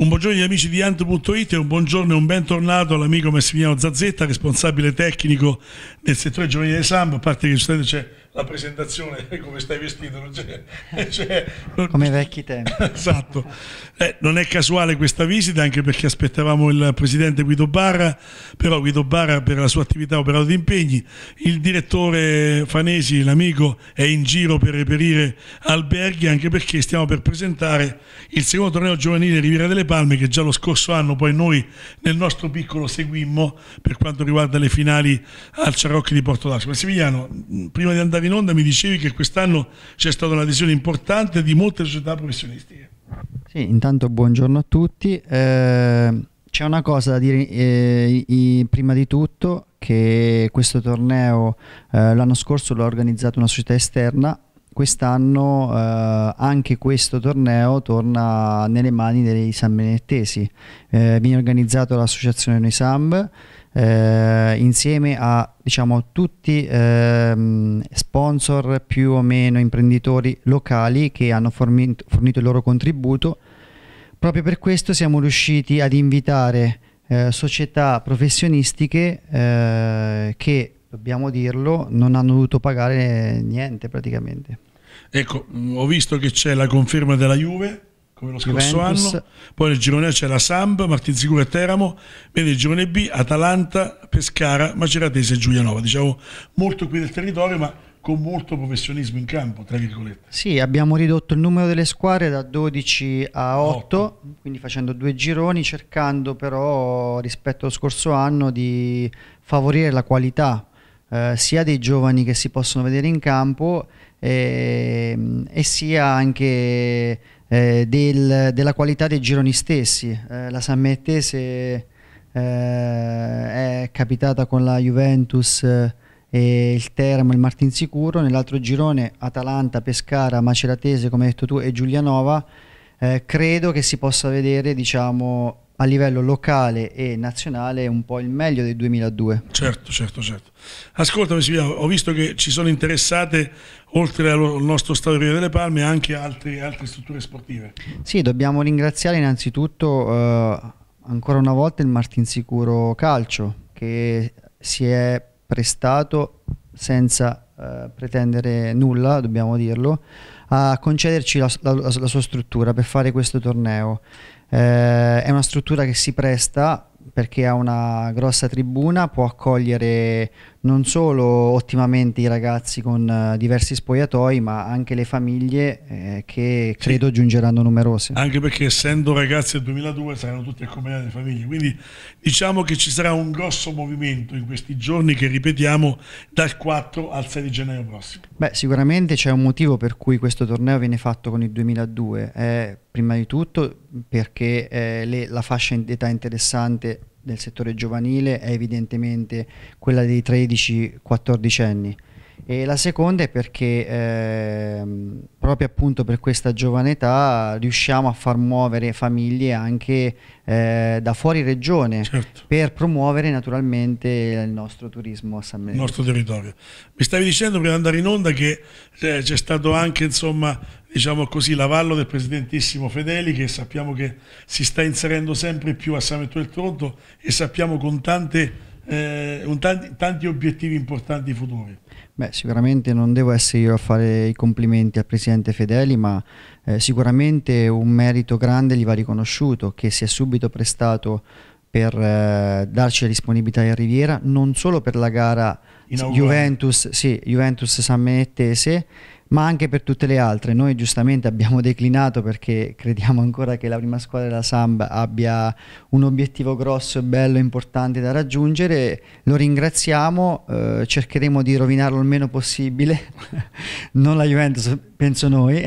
Un buongiorno agli amici di Ant.it e un buongiorno e un bentornato all'amico Massimiliano Zazzetta, responsabile tecnico del settore giovanile di Sambo, a parte che giustamente c'è la presentazione come stai vestito non c'è, cioè, non... come vecchi tempi esatto eh, non è casuale questa visita anche perché aspettavamo il presidente Guido Barra però Guido Barra per la sua attività operato di impegni il direttore Fanesi l'amico è in giro per reperire alberghi anche perché stiamo per presentare il secondo torneo giovanile Riviera delle Palme che già lo scorso anno poi noi nel nostro piccolo seguimmo per quanto riguarda le finali al Ciarocchi di Porto d'Asco. Massimiliano prima di andare andata in onda mi dicevi che quest'anno c'è stata un'adesione importante di molte società professionistiche. Sì, intanto buongiorno a tutti. Eh, c'è una cosa da dire eh, i, prima di tutto che questo torneo eh, l'anno scorso l'ha organizzato una società esterna, quest'anno eh, anche questo torneo torna nelle mani dei sambenettesi. Eh, viene organizzato dall'associazione Noisamb eh, insieme a diciamo, tutti eh, sponsor più o meno imprenditori locali che hanno fornito, fornito, il loro contributo. Proprio per questo siamo riusciti ad invitare eh, società professionistiche eh, che, dobbiamo dirlo, non hanno dovuto pagare niente praticamente. Ecco, mm, ho visto che c'è la conferma della Juve come lo scorso Juventus. anno. Poi nel girone A c'è la Samb, Martinsicura e Teramo, mentre nel girone B Atalanta, Pescara, Maceratese e Giulianova. Diciamo molto qui del territorio, ma con molto professionismo in campo, tra virgolette. Sì, abbiamo ridotto il numero delle squadre da 12 a 8, 8. quindi facendo due gironi, cercando però rispetto allo scorso anno di favorire la qualità eh, sia dei giovani che si possono vedere in campo eh, e sia anche eh, del, della qualità dei gironi stessi. Eh, la San Mettese eh, è capitata con la Juventus eh, e il Teramo e il Martinsicuro, nell'altro girone Atalanta, Pescara, Maceratese come hai detto tu e Giulianova. Eh, credo che si possa vedere diciamo, a livello locale e nazionale un po' il meglio del 2002. Certo, certo, certo. Ascoltami Silvia, ho visto che ci sono interessate, oltre al nostro Stadio Rio delle Palme, anche altri, altre strutture sportive. Sì, dobbiamo ringraziare innanzitutto eh, ancora una volta il Martinsicuro Calcio, che si è prestato senza eh, pretendere nulla, dobbiamo dirlo, a concederci la, la, la sua struttura per fare questo torneo. Eh, è una struttura che si presta perché ha una grossa tribuna, può accogliere non solo ottimamente i ragazzi con eh, diversi spogliatoi, ma anche le famiglie eh, che credo sì. giungeranno numerose. Anche perché essendo ragazzi del 2002 saranno tutti accompagnati da famiglie, quindi diciamo che ci sarà un grosso movimento in questi giorni che ripetiamo dal 4 al 6 di gennaio prossimo. Beh, sicuramente c'è un motivo per cui questo torneo viene fatto con il 2002, eh, prima di tutto perché eh, le, la fascia d'età interessante del settore giovanile è evidentemente quella dei 13-14 anni e la seconda è perché ehm, proprio appunto per questa giovane età riusciamo a far muovere famiglie anche eh, da fuori regione certo. per promuovere naturalmente il nostro turismo a San Benedetto. Il nostro territorio. Mi stavi dicendo prima di andare in onda che eh, c'è stato anche insomma diciamo così, l'avallo del presidentissimo Fedeli che sappiamo che si sta inserendo sempre più a Sametto del Toronto e sappiamo con tante, eh, con tanti, tanti, obiettivi importanti futuri. Beh, sicuramente non devo essere io a fare i complimenti al presidente Fedeli, ma eh, sicuramente un merito grande gli va riconosciuto, che si è subito prestato per eh, darci la disponibilità in Riviera, non solo per la gara Juventus-San sì, Juventus Menettese, ma anche per tutte le altre. Noi giustamente abbiamo declinato perché crediamo ancora che la prima squadra della Samb abbia un obiettivo grosso e bello importante da raggiungere. Lo ringraziamo, eh, cercheremo di rovinarlo il meno possibile, non la Juventus, penso noi,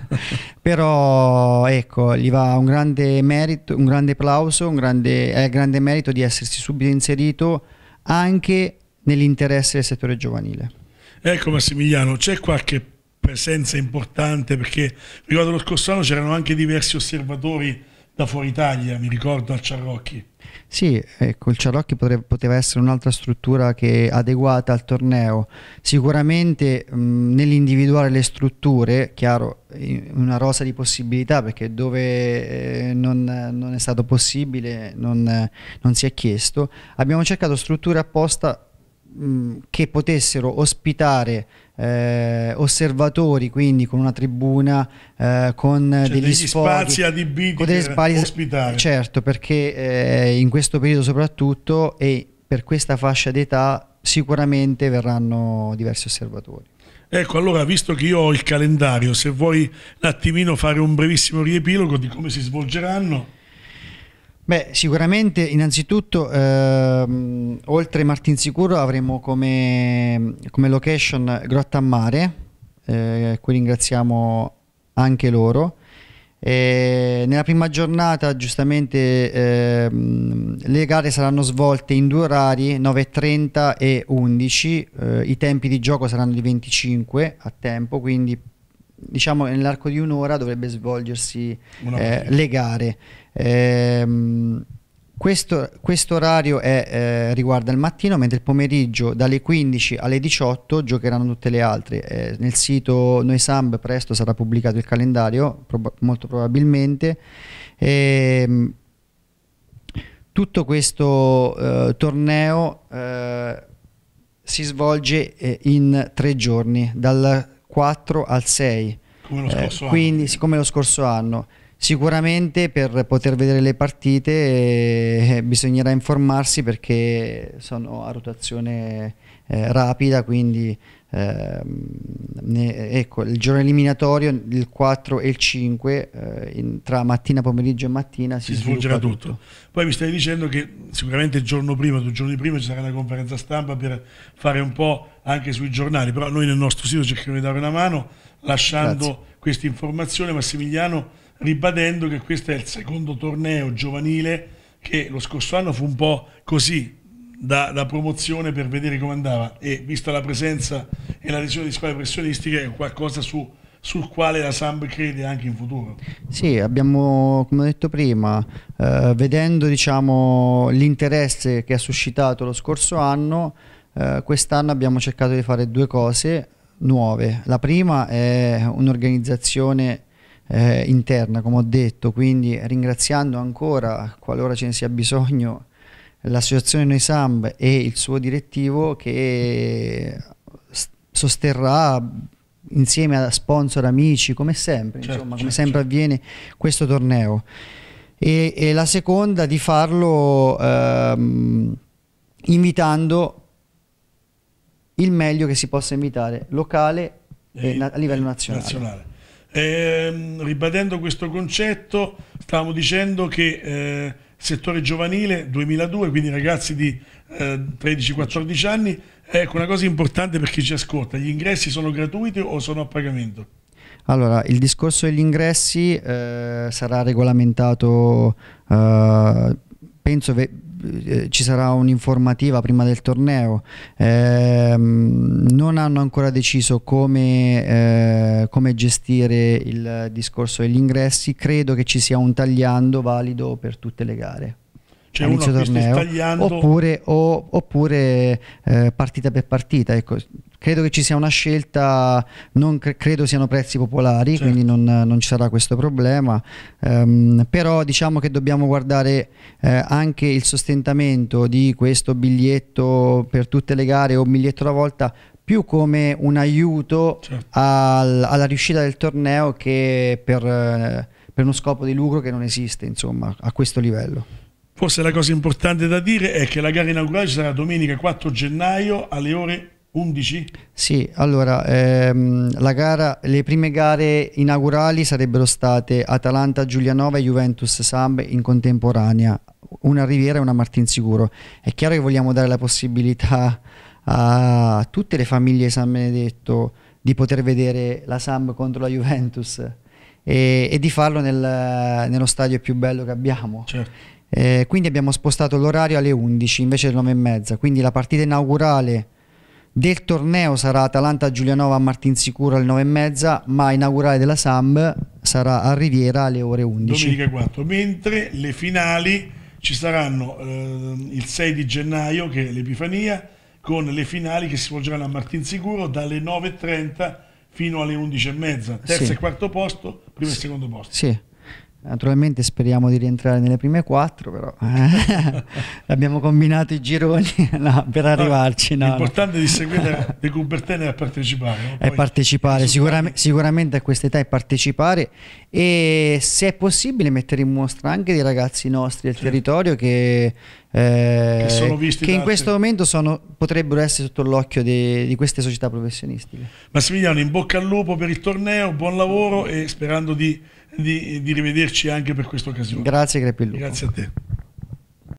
però ecco, gli va un grande merito, un grande applauso, un grande, eh, grande merito di essersi subito inserito anche nell'interesse del settore giovanile. Ecco Massimiliano, c'è qualche presenza importante perché ricordo lo scorso anno c'erano anche diversi osservatori da fuori Italia, mi ricordo al Ciarrocchi. Sì, ecco, il Ciarrocchi potrebbe, poteva essere un'altra struttura che adeguata al torneo. Sicuramente mh, nell'individuare le strutture, chiaro, una rosa di possibilità perché dove eh, non, non, è stato possibile non, non si è chiesto, abbiamo cercato strutture apposta Mm, che potessero ospitare eh, osservatori, quindi con una tribuna, eh, con cioè degli, degli sfoghi, spazi adibiti con degli spazi, ospitare. Certo, perché eh, in questo periodo soprattutto e per questa fascia d'età sicuramente verranno diversi osservatori. Ecco, allora, visto che io ho il calendario, se vuoi un attimino fare un brevissimo riepilogo di come si svolgeranno Beh, sicuramente innanzitutto ehm, oltre Martinsicuro avremo come, come location Grotta a Mare, eh, qui ringraziamo anche loro. E nella prima giornata giustamente ehm, le gare saranno svolte in due orari 9.30 e 11, eh, i tempi di gioco saranno di 25 a tempo, quindi diciamo nell'arco di un'ora dovrebbe svolgersi eh, le gare. Eh, questo, questo, orario è, eh, riguarda il mattino, mentre il pomeriggio dalle 15 alle 18 giocheranno tutte le altre. Eh, nel sito Noisamb presto sarà pubblicato il calendario, prob molto probabilmente. Eh, tutto questo eh, torneo eh, si svolge eh, in tre giorni, dal 4 al 6. Come lo scorso eh, anno. Quindi, siccome lo scorso anno. Sicuramente per poter vedere le partite eh, eh, bisognerà informarsi perché sono a rotazione eh, rapida, quindi eh, ne, ecco, il giorno eliminatorio, il 4 e il 5, eh, in, tra mattina, pomeriggio e mattina si, si svolgerà tutto. tutto. Poi mi stai dicendo che sicuramente il giorno prima, due giorni prima ci sarà una conferenza stampa per fare un po' anche sui giornali, però noi nel nostro sito cerchiamo di dare una mano lasciando Grazie. questa informazione Massimiliano ribadendo che questo è il secondo torneo giovanile che lo scorso anno fu un po' così da, da promozione per vedere come andava e vista la presenza e la l'adesione di squadre professionistiche è qualcosa su, sul quale la Samp crede anche in futuro. Sì, abbiamo, come ho detto prima, eh, vedendo diciamo, l'interesse che ha suscitato lo scorso anno, eh, quest'anno abbiamo cercato di fare due cose nuove. La prima è un'organizzazione eh, interna, come ho detto, quindi ringraziando ancora, qualora ce ne sia bisogno, l'associazione Noi Samb e il suo direttivo che sosterrà insieme a sponsor, amici, come sempre, certo, insomma, come certo, sempre certo. avviene questo torneo. E, e, la seconda di farlo ehm, invitando il meglio che si possa invitare locale e, e a livello nazionale. nazionale. Eh, ribadendo questo concetto, stavamo dicendo che eh, settore giovanile 2002, quindi ragazzi di eh, 13-14 anni, ecco una cosa importante per chi ci ascolta, gli ingressi sono gratuiti o sono a pagamento? Allora, il discorso degli ingressi eh, sarà regolamentato, eh, penso... Ve- eh, ci sarà un'informativa prima del torneo, eh, non hanno ancora deciso come, eh, come gestire il discorso degli ingressi, credo che ci sia un tagliando valido per tutte le gare c'è cioè, uno torneo, oppure, o, oppure eh, partita per partita ecco, credo che ci sia una scelta, non cre credo siano prezzi popolari, certo. quindi non, non, ci sarà questo problema, um, però diciamo che dobbiamo guardare eh, anche il sostentamento di questo biglietto per tutte le gare o un biglietto alla volta più come un aiuto certo. al, alla riuscita del torneo che per, eh, per uno scopo di lucro che non esiste insomma a questo livello. Forse la cosa importante da dire è che la gara inaugurale sarà domenica 4 gennaio alle ore 11? Sì, allora ehm, gara, le prime gare inaugurali sarebbero state Atalanta-Giulianova e Juventus-Samb in contemporanea, una Riviera e una Martinsicuro. È chiaro che vogliamo dare la possibilità a tutte le famiglie San Benedetto di poter vedere la Samb contro la Juventus e, e di farlo nel, nello stadio più bello che abbiamo. Certo. Eh, quindi abbiamo spostato l'orario alle 11 invece alle 9 e mezza, quindi la partita inaugurale del torneo sarà Atalanta Giulianova a Martinsicuro alle 9.30, ma inaugurale della SAM sarà a Riviera alle ore 11. Domenica 4, mentre le finali ci saranno eh, il 6 di gennaio, che è l'Epifania, con le finali che si svolgeranno a Martinsicuro dalle 9.30 fino alle 11.30, terzo sì. e quarto posto, primo sì. e secondo posto. Sì. Naturalmente speriamo di rientrare nelle prime quattro, però eh, abbiamo combinato i gironi no, per arrivarci. No, L'importante no. è di seguire le Cubertene e partecipare. È partecipare, sicuramente, sicuramente, a questa età è partecipare e se è possibile mettere in mostra anche dei ragazzi nostri del certo. territorio che, eh, che, che in questo momento sono, potrebbero essere sotto l'occhio di queste società professionistiche. Massimiliano, in bocca al lupo per il torneo, buon lavoro e sperando di di, di rivederci anche per questa occasione. Grazie Crepillupo. Grazie a te.